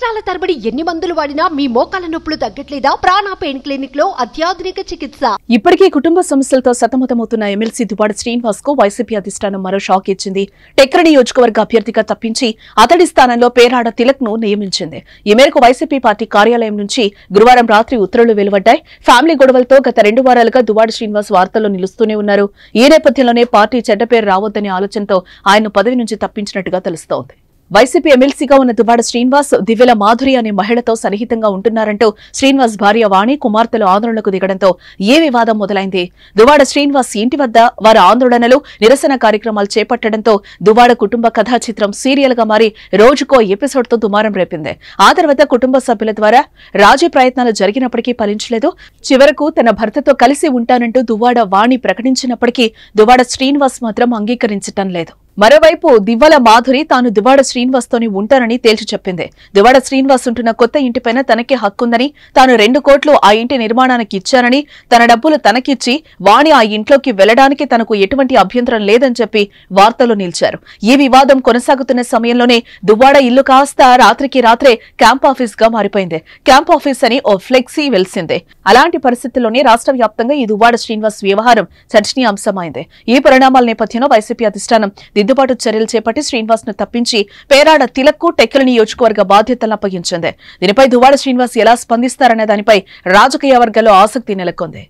సంవత్సరాల తరబడి ఎన్ని మందులు వాడినా మీ మోకాల నొప్పులు తగ్గట్లేదా ప్రాణ పెయిన్ క్లినిక్ లో అత్యాధునిక చికిత్స ఇప్పటికే కుటుంబ సమస్యలతో సతమతమవుతున్న ఎమ్మెల్సీ దుబాడు శ్రీనివాస్ కు వైసీపీ అధిష్టానం మరో షాక్ ఇచ్చింది టెక్కర నియోజకవర్గ అభ్యర్థిగా తప్పించి అతడి స్థానంలో పేరాడ తిలక్ ను నియమించింది ఈ మేరకు వైసీపీ పార్టీ కార్యాలయం నుంచి గురువారం రాత్రి ఉత్తర్వులు వెలువడ్డాయి ఫ్యామిలీ గొడవలతో గత రెండు వారాలుగా దువాడు శ్రీనివాస్ వార్తల్లో నిలుస్తూనే ఉన్నారు ఈ నేపథ్యంలోనే పార్టీ చెడ్డ పేరు రావద్దనే ఆలోచనతో ఆయన పదవి నుంచి తప్పించినట్టుగా తెలుస్తోంది వైసీపీ ఎమ్మెల్సీగా ఉన్న దుబాడ శ్రీనివాస్ దివ్యల మాధురి అనే మహిళతో సన్నిహితంగా ఉంటున్నారంటూ శ్రీనివాస్ భార్య వాణి కుమార్తెలు ఆందోళనకు దిగడంతో ఏ వివాదం మొదలైంది దువాడ శ్రీనివాస్ ఇంటి వద్ద వారి ఆందోళనలు నిరసన కార్యక్రమాలు చేపట్టడంతో దువాడ కుటుంబ కథా చిత్రం సీరియల్ గా మారి రోజుకో ఎపిసోడ్ తో దుమారం రేపింది ఆ తర్వాత కుటుంబ సభ్యుల ద్వారా రాజీ ప్రయత్నాలు జరిగినప్పటికీ ఫలించలేదు చివరకు తన భర్తతో కలిసి ఉంటానంటూ దువాడ వాణి ప్రకటించినప్పటికీ దువాడ శ్రీనివాస్ మాత్రం అంగీకరించటం లేదు మరోవైపు దివ్వల మాధురి తాను దివాడ శ్రీనివాస్తోని ఉంటానని తేల్చి చెప్పింది దివాడ శ్రీనివాస్ ఉంటున్న కొత్త ఇంటిపైన తనకే హక్కుందని తాను రెండు కోట్లు ఆ ఇంటి నిర్మాణానికి ఇచ్చానని తన డబ్బులు తనకిచ్చి వాణి ఆ ఇంట్లోకి వెళ్లడానికి తనకు ఎటువంటి అభ్యంతరం లేదని చెప్పి వార్తలు నిలిచారు ఈ వివాదం కొనసాగుతున్న సమయంలోనే దువ్వాడ ఇల్లు కాస్త రాత్రికి రాత్రే క్యాంప్ ఆఫీస్ గా మారిపోయింది క్యాంప్ ఆఫీస్ అని ఓ ఫ్లెక్సీ వెలిసిందే అలాంటి పరిస్థితుల్లోనే రాష్ట్ర వ్యాప్తంగా ఈ దువ్వాడ శ్రీనివాస్ వ్యవహారం చర్చనీయాంశమైంది ఈ పరిణామాల నేపథ్యంలో వైసీపీ అధిష్టానం దిద్దుబాటు చర్యలు చేపట్టి శ్రీనివాస్ ను తప్పించి పేరాడ తిలక్కు టెక్కల నియోజకవర్గ బాధ్యతలను అప్పగించింది దీనిపై దువాడ శ్రీనివాస్ ఎలా స్పందిస్తారనే దానిపై రాజకీయ వర్గాల్లో ఆసక్తి నెలకొంది